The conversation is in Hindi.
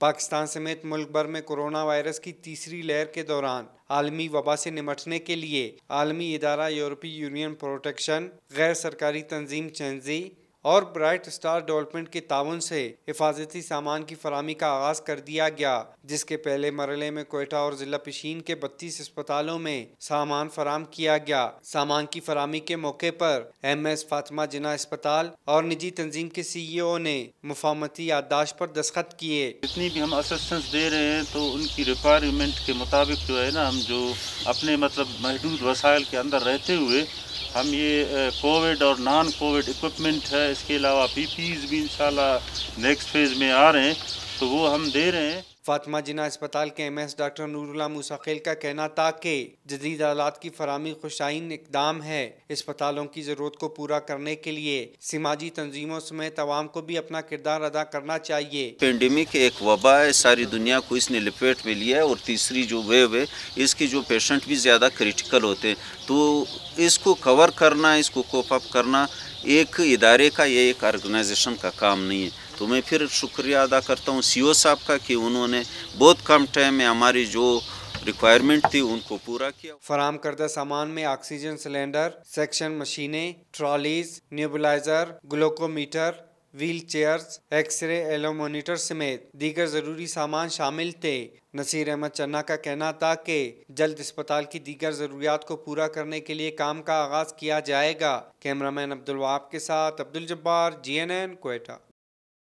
पाकिस्तान समेत मुल्क भर में कोरोना वायरस की तीसरी लहर के दौरान आलमी वबा से निमटने के लिए आलमी इदारा यूरोपीय यूनियन प्रोटेक्शन गैर सरकारी तंजीम चंजी और ब्राइट स्टार डेवलपमेंट के ताउन से हिफाजती सामान की फरहमी का आगाज कर दिया गया जिसके पहले मरले में कोयटा और जिला पिशीन के बत्तीस अस्पतालों में सामान फराम किया गया सामान की फरहमी के मौके पर एम एस फातिमा जिना अस्पताल और निजी तंजीम के सी ई ओ ने मुफामती याददाश्त पर दस्खत किए जितनी भी हम असिस्टेंस दे रहे हैं तो उनकी रिक्वायरमेंट के मुताबिक जो है ना हम जो अपने मतलब महदूद वसाइल के अंदर रहते हुए हम ये कोविड और नॉन कोविड इक्विपमेंट है इसके अलावा पीपीज भी इंशाल्लाह नेक्स्ट फेज़ में आ रहे हैं तो वो हम दे रहे हैं फातिमा जिना अस्पताल के M S doctor Noorullah Musakhel का कहना था कि जदीद आलात की फरहमी खुशाइन इकदाम है अस्पतालों की ज़रूरत को पूरा करने के लिए समाजी तंजीमों समेत आवाम को भी अपना किरदार अदा करना चाहिए पेंडेमिक एक वबा है सारी दुनिया को इसने लपेट में लिया है और तीसरी जो वेव है इसके जो पेशेंट भी ज़्यादा क्रिटिकल होते हैं तो इसको कवर करना इसको कोप अप करना एक इदारे का या एक ऑर्गेनाइजेशन का काम नहीं है तो मैं फिर शुक्रिया अदा करता हूँ सी साहब का कि उन्होंने बहुत कम टाइम में हमारी जो रिक्वायरमेंट थी उनको पूरा किया फराम करदा सामान में ऑक्सीजन सिलेंडर सेक्शन मशीनें trolleys nebulizer glucometer wheel chairs x ray एलो मोनीटर समेत दीगर जरूरी सामान शामिल थे नसीर अहमद चन्ना का कहना था कि जल्द अस्पताल की दीगर ज़रूरियात को पूरा करने के लिए काम का आगाज़ किया जाएगा कैमरामैन मैन अब्दुलवाब के साथ Abdul Jabbar G N N Kota